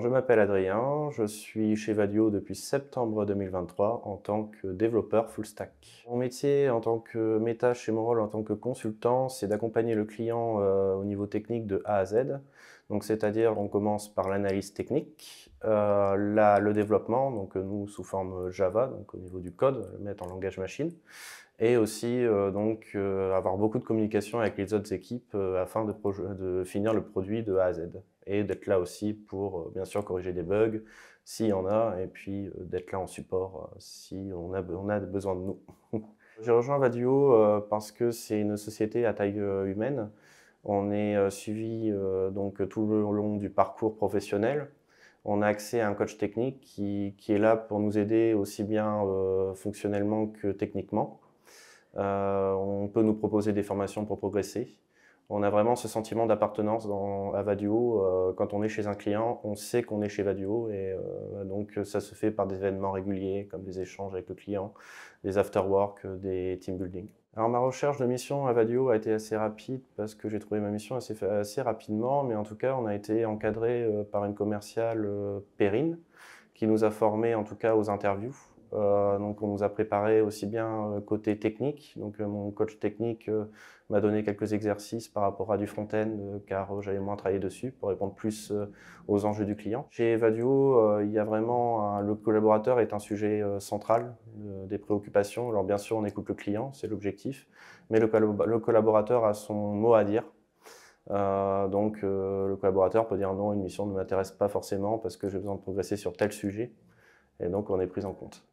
je m'appelle Adrien, je suis chez Valio depuis septembre 2023 en tant que développeur full stack. Mon métier en tant que mes chez mon rôle en tant que consultant, c'est d'accompagner le client euh, au niveau technique de A à Z, donc, c'est-à-dire, on commence par l'analyse technique, euh, le développement, donc euh, nous sous forme euh, Java, donc au niveau du code, le mettre en langage machine, et aussi donc avoir beaucoup de communication avec les autres équipes afin de, de, finir le produit de A à Z et d'être là aussi pour bien sûr corriger des bugs s'il y en a, et puis d'être là en support si on a, on a besoin de nous. J'ai rejoint Vadio parce que c'est une société à taille humaine on est euh, suivi euh, donc tout le long du parcours professionnel. On a accès à un coach technique qui, est là pour nous aider aussi bien euh, fonctionnellement que techniquement. on peut nous proposer des formations pour progresser on a vraiment ce sentiment d'appartenance à Vadio. quand on est chez un client, on sait qu'on est chez Vadio et donc ça se fait par des événements réguliers comme des échanges avec le client, des after-work, des team building. Alors ma recherche de mission à Vadio a été assez rapide parce que j'ai trouvé ma mission assez, assez, rapidement, mais en tout cas on a été encadré euh, par une commerciale euh, périne qui nous a formés en tout cas aux interviews euh, donc on nous a préparé aussi bien euh, côté technique. Donc euh, mon coach technique m'a donné quelques exercices par rapport à du front-end car j'avais moins travaillé dessus pour répondre plus aux enjeux du client. Chez Evaduo, il y a vraiment le collaborateur est un sujet central des préoccupations. Alors bien sûr on écoute le client, c'est l'objectif, mais le, collaborateur a son mot à dire donc le collaborateur peut dire non, une mission ne m'intéresse pas forcément parce que j'ai besoin de progresser sur tel sujet. Et donc on est pris en compte.